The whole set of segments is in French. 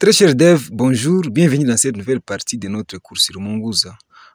Très cher Dev, bonjour, bienvenue dans cette nouvelle partie de notre cours sur Mongoose.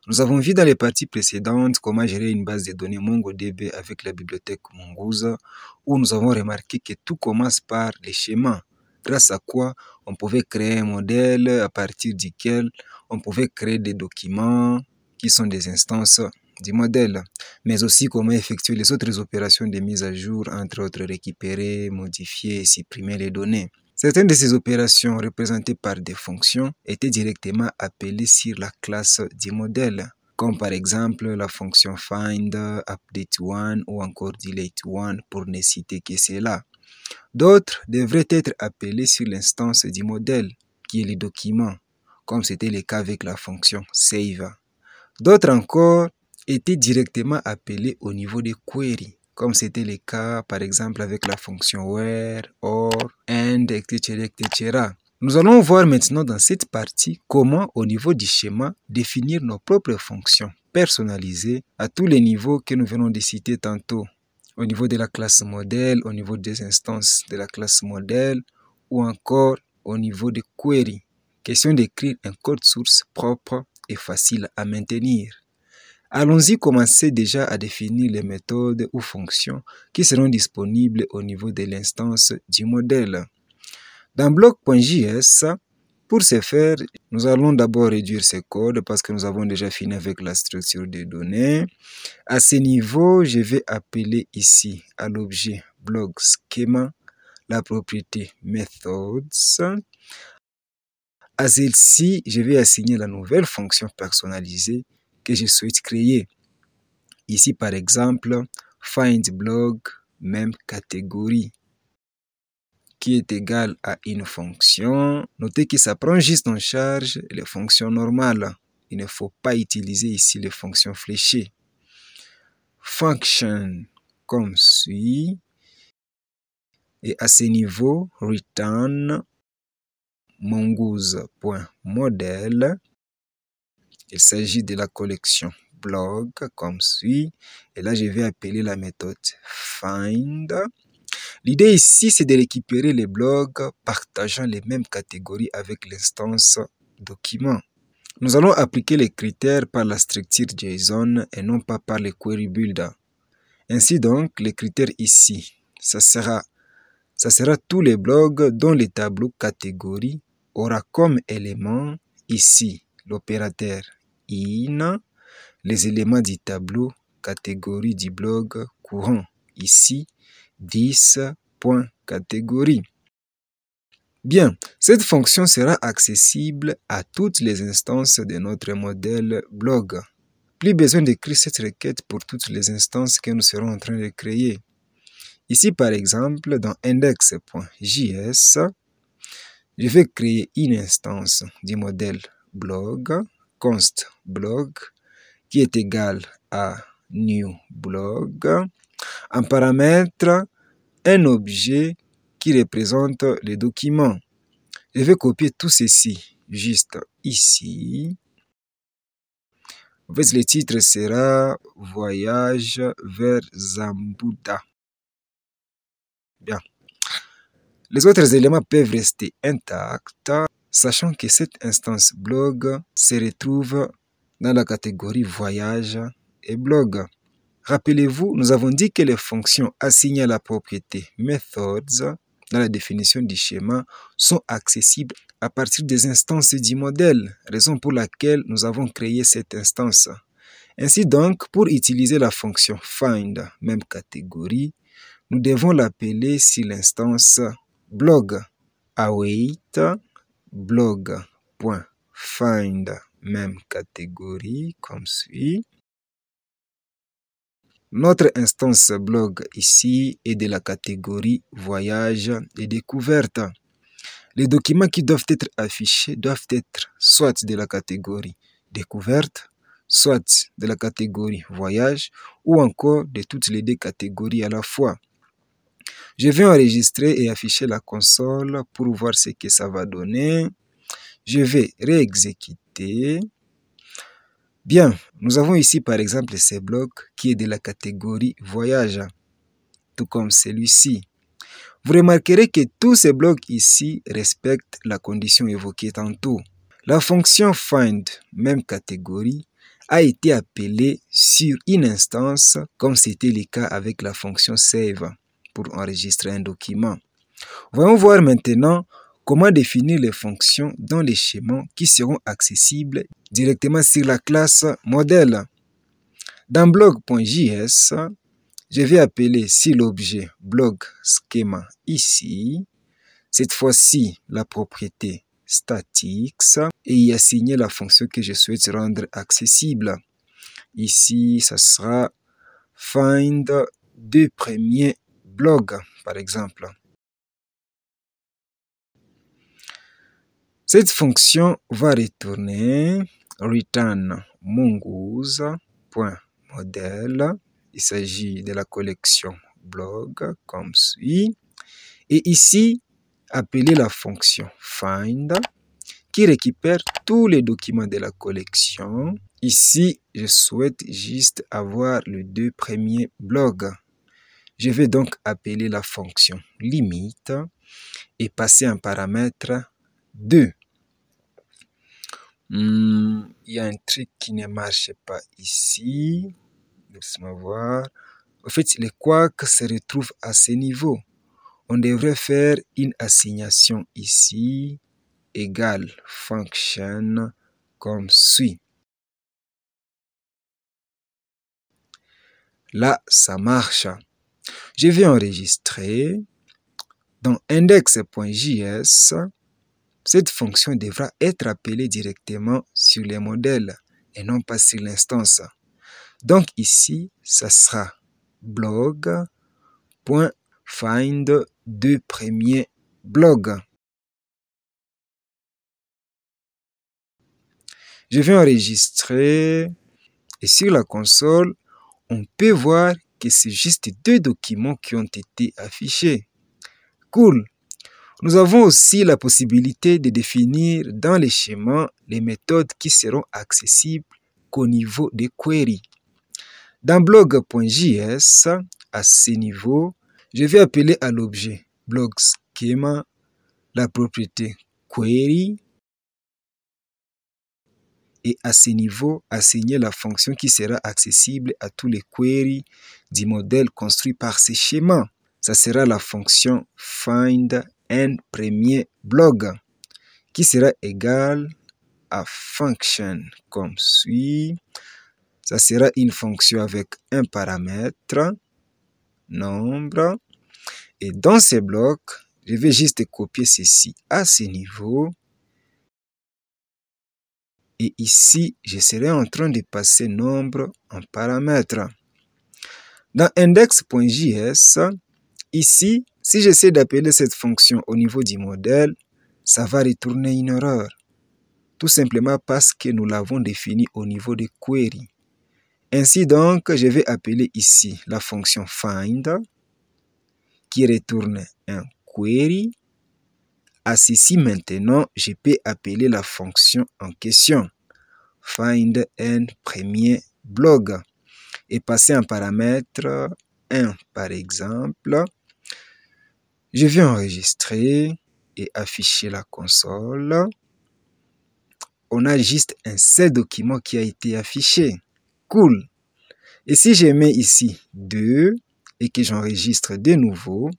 Nous avons vu dans les parties précédentes comment gérer une base de données MongoDB avec la bibliothèque Mongoose, où nous avons remarqué que tout commence par les schémas, grâce à quoi on pouvait créer un modèle à partir duquel on pouvait créer des documents qui sont des instances du modèle, mais aussi comment effectuer les autres opérations de mise à jour, entre autres récupérer, modifier et supprimer les données. Certaines de ces opérations représentées par des fonctions étaient directement appelées sur la classe du modèle, comme par exemple la fonction find, update one ou encore delete one pour ne citer que cela. D'autres devraient être appelées sur l'instance du modèle, qui est le document, comme c'était le cas avec la fonction save. D'autres encore étaient directement appelées au niveau des queries, comme c'était le cas par exemple avec la fonction where, or, and, etc. etc. Nous allons voir maintenant dans cette partie comment au niveau du schéma définir nos propres fonctions personnalisées à tous les niveaux que nous venons de citer tantôt, au niveau de la classe modèle, au niveau des instances de la classe modèle ou encore au niveau des queries. Question d'écrire un code source propre et facile à maintenir. Allons-y commencer déjà à définir les méthodes ou fonctions qui seront disponibles au niveau de l'instance du modèle. Dans blog.js, pour ce faire, nous allons d'abord réduire ce code parce que nous avons déjà fini avec la structure des données. À ce niveau, je vais appeler ici à l'objet blog schema la propriété methods. À celle-ci, je vais assigner la nouvelle fonction personnalisée que je souhaite créer. Ici, par exemple, find blog, même catégorie, qui est égal à une fonction. Notez que ça prend juste en charge les fonctions normales. Il ne faut pas utiliser ici les fonctions fléchées. Function comme suit. Et à ce niveau, return mongoose.model il s'agit de la collection blog comme suit. Et là, je vais appeler la méthode find. L'idée ici, c'est de récupérer les blogs partageant les mêmes catégories avec l'instance document. Nous allons appliquer les critères par la structure JSON et non pas par le query builder. Ainsi donc, les critères ici, ça sera, ça sera tous les blogs dont le tableau « catégorie aura comme élément ici l'opérateur in. Les éléments du tableau catégorie du blog courant. Ici, 10.catégorie. Bien, cette fonction sera accessible à toutes les instances de notre modèle blog. Plus besoin d'écrire cette requête pour toutes les instances que nous serons en train de créer. Ici, par exemple, dans index.js, je vais créer une instance du modèle blog const blog qui est égal à new blog. En paramètre, un objet qui représente les documents. Je vais copier tout ceci juste ici. En le titre sera Voyage vers Zambouda. Bien. Les autres éléments peuvent rester intacts sachant que cette instance blog se retrouve dans la catégorie voyage et blog. Rappelez-vous, nous avons dit que les fonctions assignées à la propriété methods dans la définition du schéma sont accessibles à partir des instances du modèle, raison pour laquelle nous avons créé cette instance. Ainsi donc, pour utiliser la fonction find, même catégorie, nous devons l'appeler si l'instance blog await blog.find même catégorie comme suit. Notre instance blog ici est de la catégorie voyage et découverte. Les documents qui doivent être affichés doivent être soit de la catégorie découverte, soit de la catégorie voyage ou encore de toutes les deux catégories à la fois. Je vais enregistrer et afficher la console pour voir ce que ça va donner. Je vais réexécuter. Bien, nous avons ici par exemple ce bloc qui est de la catégorie voyage, tout comme celui-ci. Vous remarquerez que tous ces blocs ici respectent la condition évoquée tantôt. La fonction find, même catégorie, a été appelée sur une instance comme c'était le cas avec la fonction save pour enregistrer un document. Voyons voir maintenant comment définir les fonctions dans les schémas qui seront accessibles directement sur la classe modèle. Dans blog.js, je vais appeler si l'objet blog schema ici, cette fois-ci la propriété statics et y assigner la fonction que je souhaite rendre accessible. Ici, ça sera find deux premiers blog, par exemple. Cette fonction va retourner return mongoose.model. Il s'agit de la collection blog comme suit. Et ici, appeler la fonction find qui récupère tous les documents de la collection. Ici, je souhaite juste avoir les deux premiers blogs. Je vais donc appeler la fonction limite et passer un paramètre 2. Hmm, il y a un truc qui ne marche pas ici. Laisse-moi voir. En fait, les quarks se retrouvent à ce niveau. On devrait faire une assignation ici égale function comme suit. Là, ça marche. Je vais enregistrer dans index.js. Cette fonction devra être appelée directement sur les modèles et non pas sur l'instance. Donc ici, ça sera blog.find de premier blog. Je vais enregistrer et sur la console, on peut voir c'est juste deux documents qui ont été affichés. Cool. Nous avons aussi la possibilité de définir dans les schémas les méthodes qui seront accessibles qu'au niveau des queries. Dans blog.js, à ce niveau, je vais appeler à l'objet blog schema la propriété query et à ce niveau, assigner la fonction qui sera accessible à tous les queries du modèle construit par ces schémas. Ça sera la fonction find n premier blog qui sera égal à function comme suit. Ça sera une fonction avec un paramètre, nombre. Et dans ces blocs, je vais juste copier ceci à ce niveau. Et ici, je serai en train de passer nombre en paramètre. Dans index.js, ici, si j'essaie d'appeler cette fonction au niveau du modèle, ça va retourner une erreur. Tout simplement parce que nous l'avons définie au niveau des query. Ainsi donc, je vais appeler ici la fonction find qui retourne un query. À ceci maintenant, je peux appeler la fonction en question find un premier blog et passer un paramètre 1 par exemple. Je vais enregistrer et afficher la console. On a juste un seul document qui a été affiché. Cool. Et si je mets ici 2 et que j'enregistre de nouveau,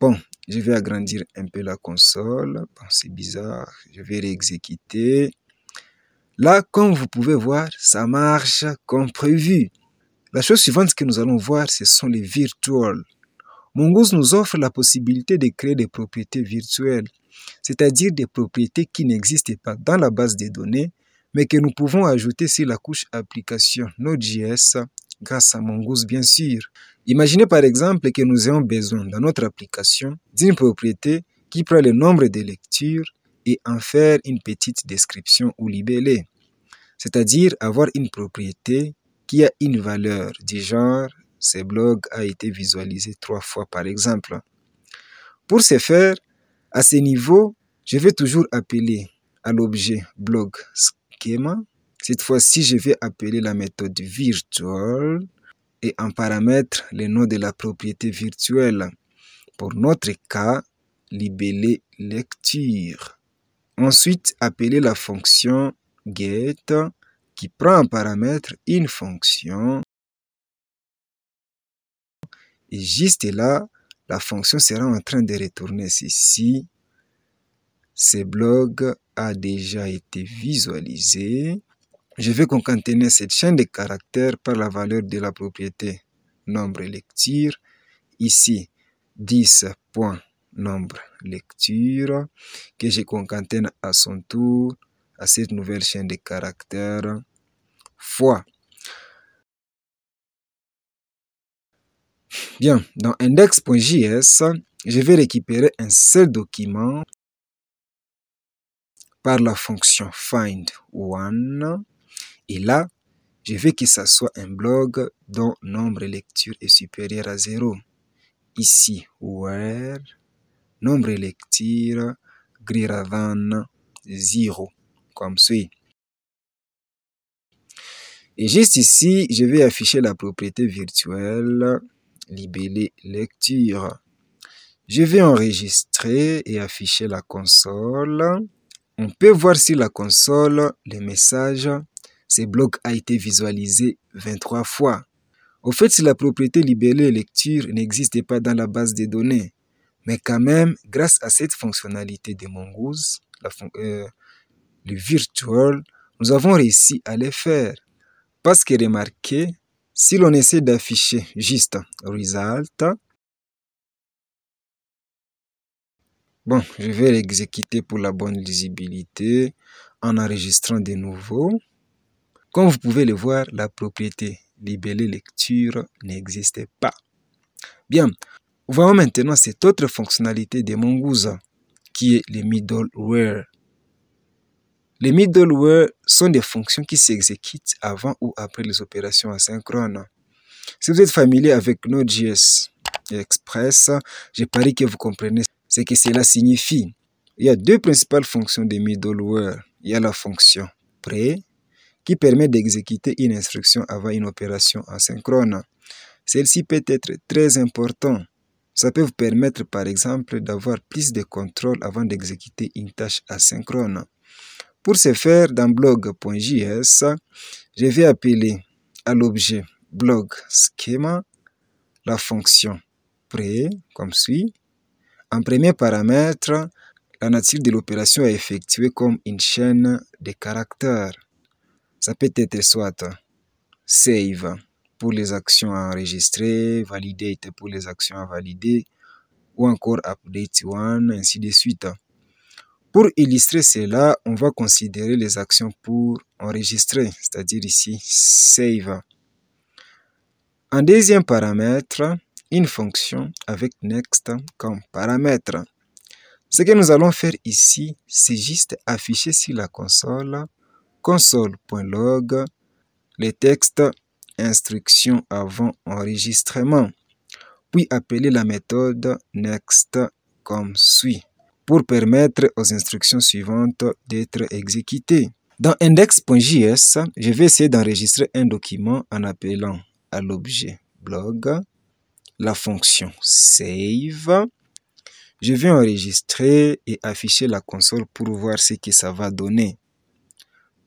bon, je vais agrandir un peu la console. c'est bizarre. Je vais réexécuter. Là, comme vous pouvez voir, ça marche comme prévu. La chose suivante que nous allons voir, ce sont les virtuals. Mongoose nous offre la possibilité de créer des propriétés virtuelles, c'est-à-dire des propriétés qui n'existent pas dans la base des données, mais que nous pouvons ajouter sur la couche application Node.js grâce à Mongoose bien sûr. Imaginez par exemple que nous ayons besoin dans notre application d'une propriété qui prend le nombre de lectures et en faire une petite description ou libellé, c'est-à-dire avoir une propriété qui a une valeur du genre ce blog a été visualisé trois fois par exemple. Pour ce faire, à ce niveau, je vais toujours appeler à l'objet blog schema. Cette fois-ci, je vais appeler la méthode virtual et en paramètre le nom de la propriété virtuelle. Pour notre cas, libellé lecture. Ensuite, appeler la fonction get qui prend en paramètre une fonction. Et juste là, la fonction sera en train de retourner ceci. Ce blog a déjà été visualisé. Je vais concaténer cette chaîne de caractères par la valeur de la propriété nombre lecture. Ici, 10 nombre lecture que je concatène à son tour à cette nouvelle chaîne de caractères Bien, dans index.js, je vais récupérer un seul document par la fonction find Et là, je veux que ça soit un blog dont nombre de lectures est supérieur à 0. Ici, where, nombre de lectures, than 0, comme ceci. Et juste ici, je vais afficher la propriété virtuelle, libellé lecture. Je vais enregistrer et afficher la console. On peut voir sur la console les messages. Ce bloc a été visualisé 23 fois. Au fait, si la propriété libellé lecture n'existe pas dans la base de données, mais quand même, grâce à cette fonctionnalité de Mongoose, la euh, le virtual, nous avons réussi à le faire. Parce que remarquez, si l'on essaie d'afficher juste result, bon, je vais l'exécuter pour la bonne lisibilité en enregistrant de nouveau. Comme vous pouvez le voir, la propriété libellé lecture n'existe pas. Bien, voyons maintenant cette autre fonctionnalité de Mongoose qui est le middleware. Les middleware sont des fonctions qui s'exécutent avant ou après les opérations asynchrones. Si vous êtes familier avec Node.js Express, j'ai parie que vous comprenez ce que cela signifie. Il y a deux principales fonctions des middleware. Il y a la fonction pré qui permet d'exécuter une instruction avant une opération asynchrone. Celle-ci peut être très importante. Ça peut vous permettre par exemple d'avoir plus de contrôle avant d'exécuter une tâche asynchrone. Pour ce faire, dans blog.js, je vais appeler à l'objet blog schema la fonction pré comme suit. En premier paramètre, la nature de l'opération est effectuée comme une chaîne de caractères. Ça peut être soit save pour les actions à enregistrer, validate pour les actions à valider, ou encore update one, ainsi de suite. Pour illustrer cela, on va considérer les actions pour enregistrer, c'est-à-dire ici save. Un deuxième paramètre, une fonction avec next comme paramètre. Ce que nous allons faire ici, c'est juste afficher sur la console console.log les textes instructions avant enregistrement, puis appeler la méthode next comme suit pour permettre aux instructions suivantes d'être exécutées. Dans index.js, je vais essayer d'enregistrer un document en appelant à l'objet blog la fonction save. Je vais enregistrer et afficher la console pour voir ce que ça va donner.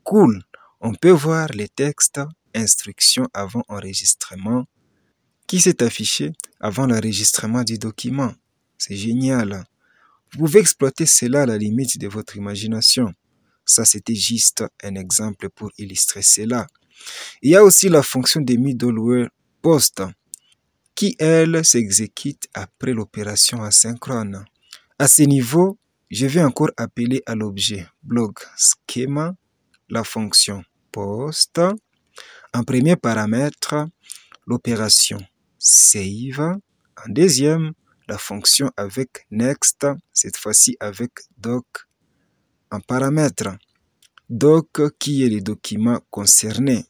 Cool, on peut voir les textes instructions avant enregistrement qui s'est affiché avant l'enregistrement du document. C'est génial. Vous pouvez exploiter cela à la limite de votre imagination. Ça, c'était juste un exemple pour illustrer cela. Il y a aussi la fonction de middleware post qui, elle, s'exécute après l'opération asynchrone. À ce niveau, je vais encore appeler à l'objet blog schema la fonction post. En premier paramètre, l'opération save. En deuxième, la fonction avec next, cette fois-ci avec doc, en paramètre. Doc qui est le document concerné.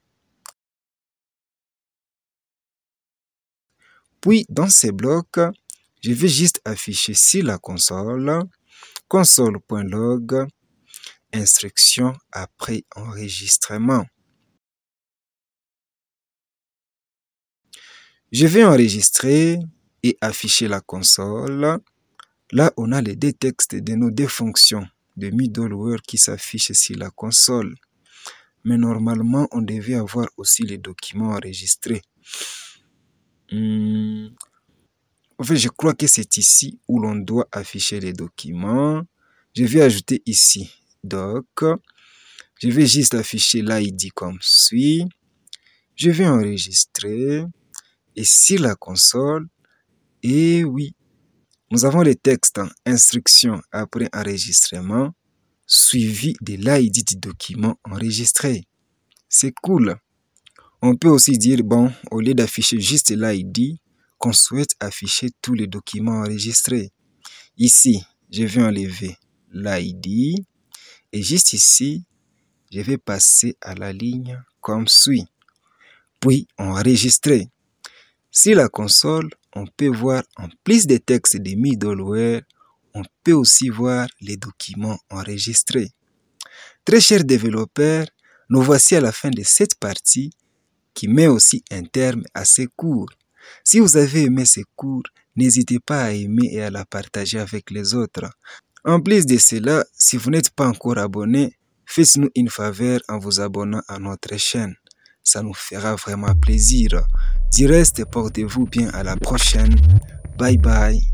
Puis dans ces blocs, je vais juste afficher ici la console console.log instruction après enregistrement. Je vais enregistrer et afficher la console. Là, on a les deux textes de nos deux fonctions de middleware qui s'affichent sur la console. Mais normalement, on devait avoir aussi les documents enregistrés. Hmm. En fait, je crois que c'est ici où l'on doit afficher les documents. Je vais ajouter ici doc. Je vais juste afficher l'ID comme suit. Je vais enregistrer. Et sur la console, et eh oui, nous avons les textes en instruction après enregistrement suivi de l'ID du document enregistré. C'est cool. On peut aussi dire, bon, au lieu d'afficher juste l'ID, qu'on souhaite afficher tous les documents enregistrés. Ici, je vais enlever l'ID et juste ici, je vais passer à la ligne comme suit. Puis, enregistrer. Si la console on peut voir en plus des textes de middleware, on peut aussi voir les documents enregistrés. Très chers développeurs, nous voici à la fin de cette partie qui met aussi un terme à ces cours. Si vous avez aimé ces cours, n'hésitez pas à aimer et à la partager avec les autres. En plus de cela, si vous n'êtes pas encore abonné, faites-nous une faveur en vous abonnant à notre chaîne ça nous fera vraiment plaisir. Du reste, portez-vous bien à la prochaine. Bye bye.